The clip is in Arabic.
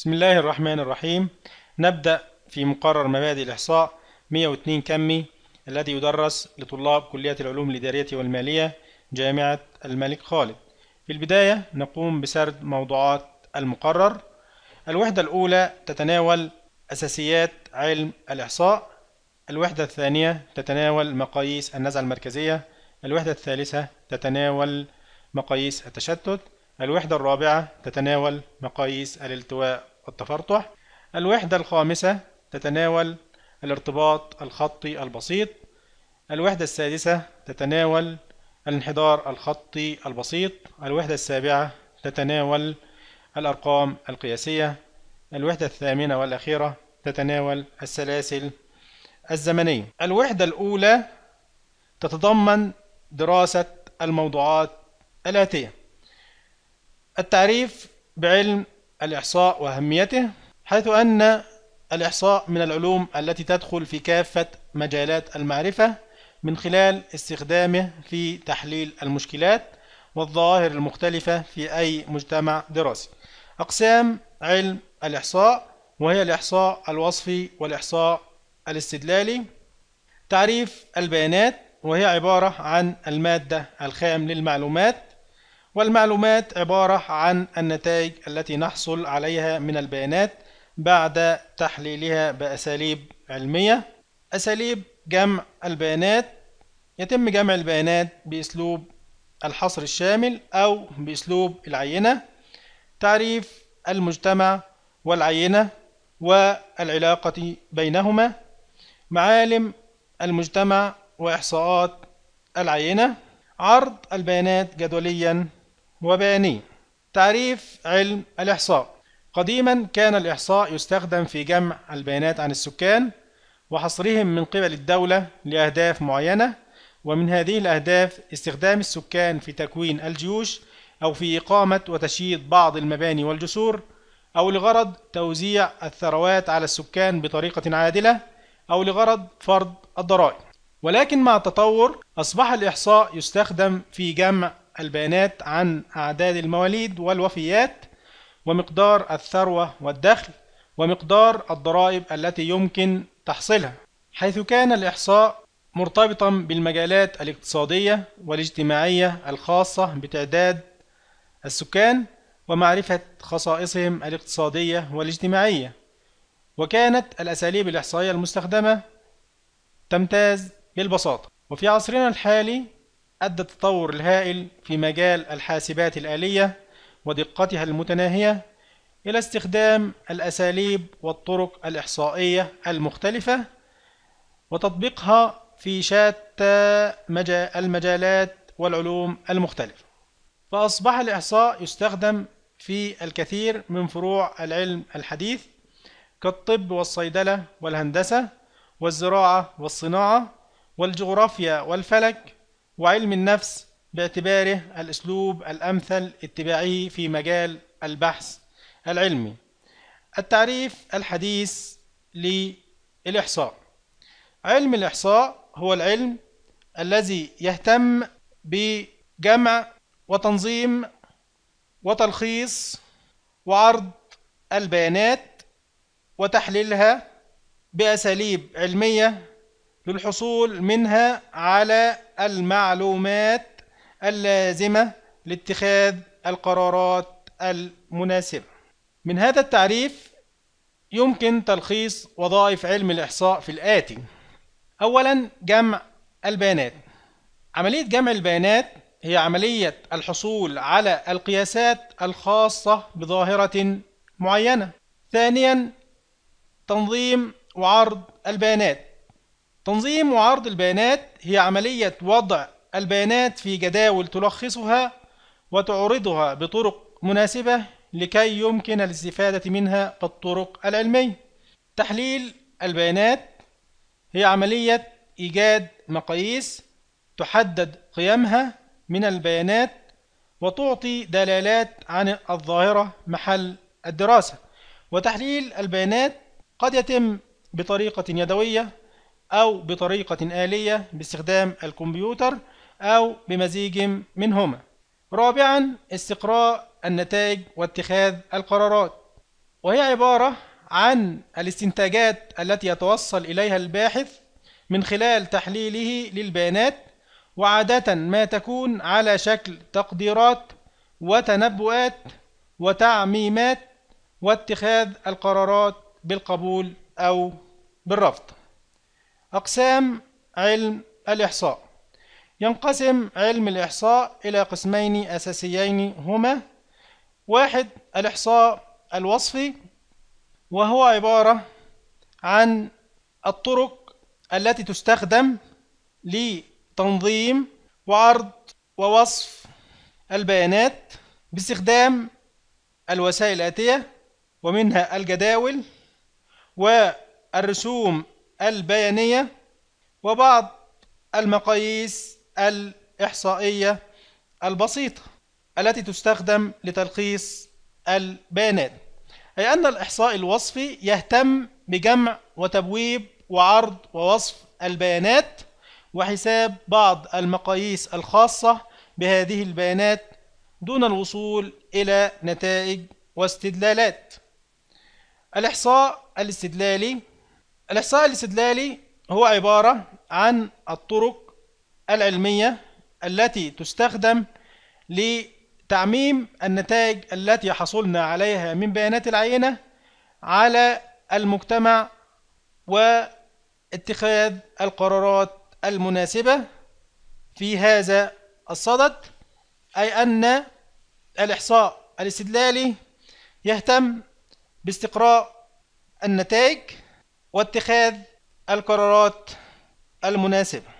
بسم الله الرحمن الرحيم نبدأ في مقرر مبادئ الإحصاء 102 كمي الذي يدرس لطلاب كلية العلوم الإدارية والمالية جامعة الملك خالد في البداية نقوم بسرد موضوعات المقرر الوحدة الأولى تتناول أساسيات علم الإحصاء الوحدة الثانية تتناول مقاييس النزعة المركزية الوحدة الثالثة تتناول مقاييس التشتت الوحدة الرابعة تتناول مقاييس الالتواء والتفرطح الوحدة الخامسة تتناول الارتباط الخطي البسيط الوحدة السادسة تتناول الانحدار الخطي البسيط الوحدة السابعة تتناول الأرقام القياسية الوحدة الثامنة والأخيرة تتناول السلاسل الزمنية الوحدة الأولى تتضمن دراسة الموضوعات الآتية التعريف بعلم الإحصاء وأهميته حيث أن الإحصاء من العلوم التي تدخل في كافة مجالات المعرفة من خلال استخدامه في تحليل المشكلات والظواهر المختلفة في أي مجتمع دراسي أقسام علم الإحصاء وهي الإحصاء الوصفي والإحصاء الاستدلالي تعريف البيانات وهي عبارة عن المادة الخام للمعلومات والمعلومات عبارة عن النتائج التي نحصل عليها من البيانات بعد تحليلها بأساليب علمية أساليب جمع البيانات يتم جمع البيانات بأسلوب الحصر الشامل أو بأسلوب العينة تعريف المجتمع والعينة والعلاقة بينهما معالم المجتمع وإحصاءات العينة عرض البيانات جدوليا وبياني تعريف علم الإحصاء قديما كان الإحصاء يستخدم في جمع البيانات عن السكان وحصرهم من قبل الدولة لأهداف معينة ومن هذه الأهداف استخدام السكان في تكوين الجيوش أو في إقامة وتشييد بعض المباني والجسور أو لغرض توزيع الثروات على السكان بطريقة عادلة أو لغرض فرض الضرائب ولكن مع التطور أصبح الإحصاء يستخدم في جمع البيانات عن أعداد المواليد والوفيات ومقدار الثروة والدخل ومقدار الضرائب التي يمكن تحصيلها حيث كان الإحصاء مرتبطا بالمجالات الاقتصادية والاجتماعية الخاصة بتعداد السكان ومعرفة خصائصهم الاقتصادية والاجتماعية وكانت الأساليب الإحصائية المستخدمة تمتاز بالبساطة وفي عصرنا الحالي أدى التطور الهائل في مجال الحاسبات الآلية ودقتها المتناهية إلى استخدام الأساليب والطرق الإحصائية المختلفة وتطبيقها في شتى المجالات والعلوم المختلفة فأصبح الإحصاء يستخدم في الكثير من فروع العلم الحديث كالطب والصيدلة والهندسة والزراعة والصناعة والجغرافيا والفلك وعلم النفس باعتباره الأسلوب الأمثل اتباعه في مجال البحث العلمي التعريف الحديث للإحصاء علم الإحصاء هو العلم الذي يهتم بجمع وتنظيم وتلخيص وعرض البيانات وتحليلها بأساليب علمية للحصول منها على المعلومات اللازمة لاتخاذ القرارات المناسبة من هذا التعريف يمكن تلخيص وظائف علم الإحصاء في الآتي أولا جمع البيانات عملية جمع البيانات هي عملية الحصول على القياسات الخاصة بظاهرة معينة ثانيا تنظيم وعرض البيانات تنظيم وعرض البيانات هي عملية وضع البيانات في جداول تلخصها وتعرضها بطرق مناسبة لكي يمكن الاستفادة منها بالطرق العلمية. تحليل البيانات هي عملية إيجاد مقاييس تحدد قيمها من البيانات وتعطي دلالات عن الظاهرة محل الدراسة. وتحليل البيانات قد يتم بطريقة يدوية أو بطريقة آلية باستخدام الكمبيوتر أو بمزيج منهما رابعا استقراء النتائج واتخاذ القرارات وهي عبارة عن الاستنتاجات التي يتوصل إليها الباحث من خلال تحليله للبيانات وعادة ما تكون على شكل تقديرات وتنبؤات وتعميمات واتخاذ القرارات بالقبول أو بالرفض أقسام علم الإحصاء ينقسم علم الإحصاء إلى قسمين أساسيين هما واحد الإحصاء الوصفي وهو عبارة عن الطرق التي تستخدم لتنظيم وعرض ووصف البيانات باستخدام الوسائل الآتية ومنها الجداول والرسوم البيانية وبعض المقاييس الإحصائية البسيطة التي تستخدم لتلخيص البيانات أي أن الإحصاء الوصفي يهتم بجمع وتبويب وعرض ووصف البيانات وحساب بعض المقاييس الخاصة بهذه البيانات دون الوصول إلى نتائج واستدلالات الإحصاء الاستدلالي الإحصاء الاستدلالي هو عبارة عن الطرق العلمية التي تستخدم لتعميم النتائج التي حصلنا عليها من بيانات العينة على المجتمع واتخاذ القرارات المناسبة في هذا الصدد أي أن الإحصاء الاستدلالي يهتم باستقراء النتائج واتخاذ القرارات المناسبة